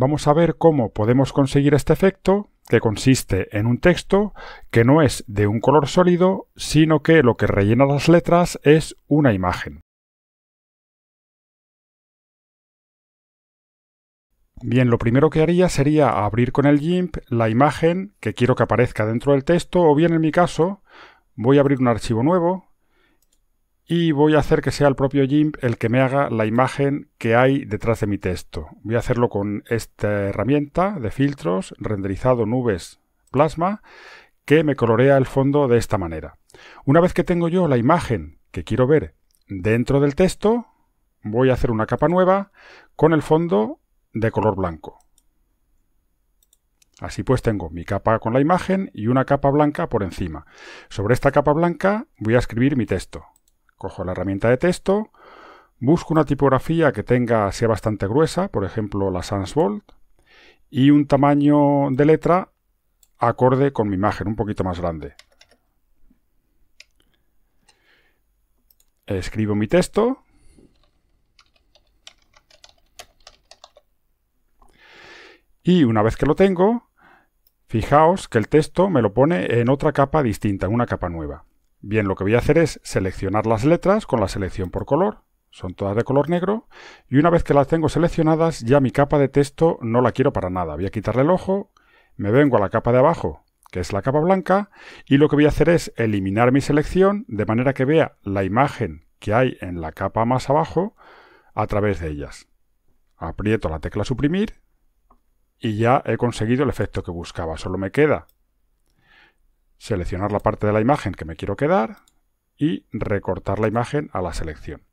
vamos a ver cómo podemos conseguir este efecto, que consiste en un texto que no es de un color sólido, sino que lo que rellena las letras es una imagen. Bien, lo primero que haría sería abrir con el GIMP la imagen que quiero que aparezca dentro del texto o bien en mi caso voy a abrir un archivo nuevo, y voy a hacer que sea el propio GIMP el que me haga la imagen que hay detrás de mi texto. Voy a hacerlo con esta herramienta de filtros, renderizado nubes plasma, que me colorea el fondo de esta manera. Una vez que tengo yo la imagen que quiero ver dentro del texto, voy a hacer una capa nueva con el fondo de color blanco. Así pues tengo mi capa con la imagen y una capa blanca por encima. Sobre esta capa blanca voy a escribir mi texto. Cojo la herramienta de texto, busco una tipografía que tenga, sea bastante gruesa, por ejemplo la Sans Bold, y un tamaño de letra acorde con mi imagen, un poquito más grande. Escribo mi texto. Y una vez que lo tengo, fijaos que el texto me lo pone en otra capa distinta, en una capa nueva. Bien, lo que voy a hacer es seleccionar las letras con la selección por color, son todas de color negro, y una vez que las tengo seleccionadas, ya mi capa de texto no la quiero para nada. Voy a quitarle el ojo, me vengo a la capa de abajo, que es la capa blanca, y lo que voy a hacer es eliminar mi selección de manera que vea la imagen que hay en la capa más abajo a través de ellas. Aprieto la tecla suprimir y ya he conseguido el efecto que buscaba. Solo me queda seleccionar la parte de la imagen que me quiero quedar y recortar la imagen a la selección.